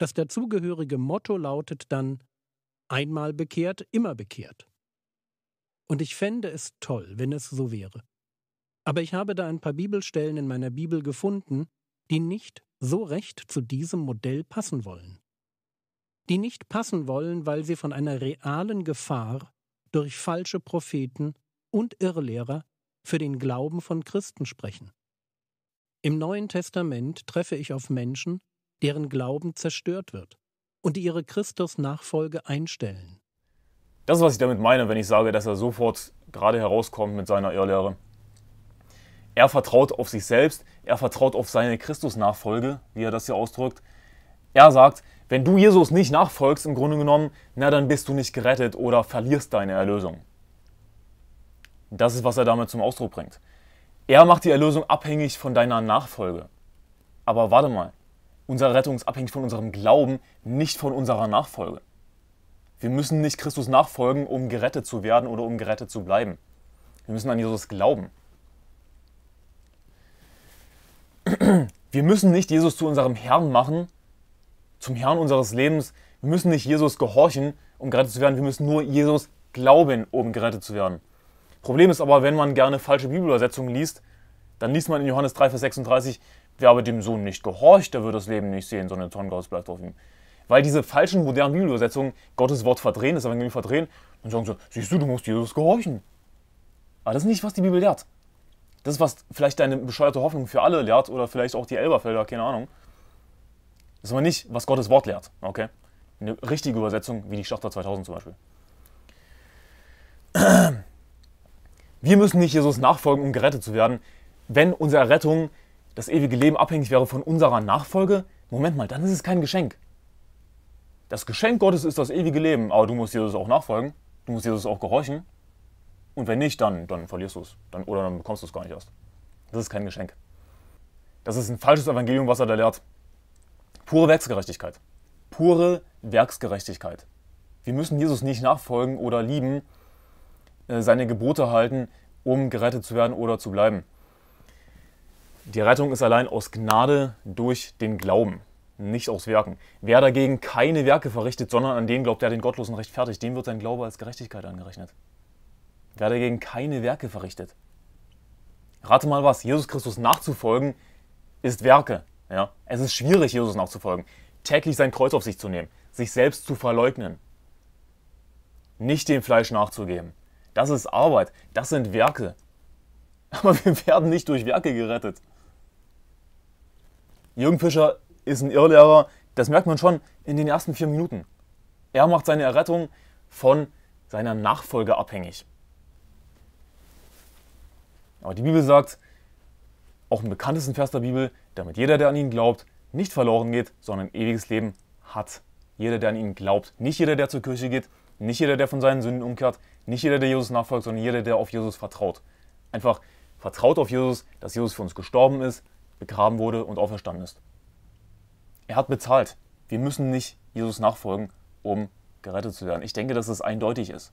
Das dazugehörige Motto lautet dann einmal bekehrt, immer bekehrt. Und ich fände es toll, wenn es so wäre. Aber ich habe da ein paar Bibelstellen in meiner Bibel gefunden, die nicht so recht zu diesem Modell passen wollen. Die nicht passen wollen, weil sie von einer realen Gefahr durch falsche Propheten und Irrlehrer für den Glauben von Christen sprechen. Im Neuen Testament treffe ich auf Menschen, deren Glauben zerstört wird und die ihre Christus-Nachfolge einstellen. Das ist, was ich damit meine, wenn ich sage, dass er sofort gerade herauskommt mit seiner Irrlehre. Er vertraut auf sich selbst, er vertraut auf seine Christus-Nachfolge, wie er das hier ausdrückt. Er sagt, wenn du Jesus nicht nachfolgst, im Grunde genommen, na dann bist du nicht gerettet oder verlierst deine Erlösung. Das ist, was er damit zum Ausdruck bringt. Er macht die Erlösung abhängig von deiner Nachfolge. Aber warte mal, Unsere Rettung ist abhängig von unserem Glauben, nicht von unserer Nachfolge. Wir müssen nicht Christus nachfolgen, um gerettet zu werden oder um gerettet zu bleiben. Wir müssen an Jesus glauben. Wir müssen nicht Jesus zu unserem Herrn machen, zum Herrn unseres Lebens. Wir müssen nicht Jesus gehorchen, um gerettet zu werden. Wir müssen nur Jesus glauben, um gerettet zu werden. Problem ist aber, wenn man gerne falsche Bibelübersetzungen liest, dann liest man in Johannes 3, Vers 36, Wer aber dem Sohn nicht gehorcht, der wird das Leben nicht sehen, sondern der Zorn Gottes bleibt auf ihm. Weil diese falschen modernen Bibelübersetzungen Gottes Wort verdrehen, das Evangelium verdrehen, und sagen so, siehst du, du musst Jesus gehorchen. Aber das ist nicht, was die Bibel lehrt. Das ist, was vielleicht deine bescheuerte Hoffnung für alle lehrt oder vielleicht auch die Elberfelder, keine Ahnung. Das ist aber nicht, was Gottes Wort lehrt, okay? Eine richtige Übersetzung, wie die Schlachter 2000 zum Beispiel. Wir müssen nicht Jesus nachfolgen, um gerettet zu werden, wenn unsere Rettung das ewige Leben abhängig wäre von unserer Nachfolge, Moment mal, dann ist es kein Geschenk. Das Geschenk Gottes ist das ewige Leben, aber du musst Jesus auch nachfolgen, du musst Jesus auch gehorchen. Und wenn nicht, dann, dann verlierst du es. Dann, oder dann bekommst du es gar nicht erst. Das ist kein Geschenk. Das ist ein falsches Evangelium, was er da lehrt. Pure Werksgerechtigkeit. Pure Werksgerechtigkeit. Wir müssen Jesus nicht nachfolgen oder lieben, äh, seine Gebote halten, um gerettet zu werden oder zu bleiben. Die Rettung ist allein aus Gnade durch den Glauben, nicht aus Werken. Wer dagegen keine Werke verrichtet, sondern an den glaubt, der den Gottlosen rechtfertigt, dem wird sein Glaube als Gerechtigkeit angerechnet. Wer dagegen keine Werke verrichtet. Rate mal was, Jesus Christus nachzufolgen ist Werke. Ja? Es ist schwierig, Jesus nachzufolgen. Täglich sein Kreuz auf sich zu nehmen, sich selbst zu verleugnen, nicht dem Fleisch nachzugeben. Das ist Arbeit, das sind Werke. Aber wir werden nicht durch Werke gerettet. Jürgen Fischer ist ein Irrlehrer. Das merkt man schon in den ersten vier Minuten. Er macht seine Errettung von seiner Nachfolge abhängig. Aber die Bibel sagt, auch im bekanntesten Vers der Bibel, damit jeder, der an ihn glaubt, nicht verloren geht, sondern ewiges Leben hat. Jeder, der an ihn glaubt, nicht jeder, der zur Kirche geht, nicht jeder, der von seinen Sünden umkehrt, nicht jeder, der Jesus nachfolgt, sondern jeder, der auf Jesus vertraut. Einfach vertraut auf Jesus, dass Jesus für uns gestorben ist, begraben wurde und auferstanden ist. Er hat bezahlt. Wir müssen nicht Jesus nachfolgen, um gerettet zu werden. Ich denke, dass es eindeutig ist.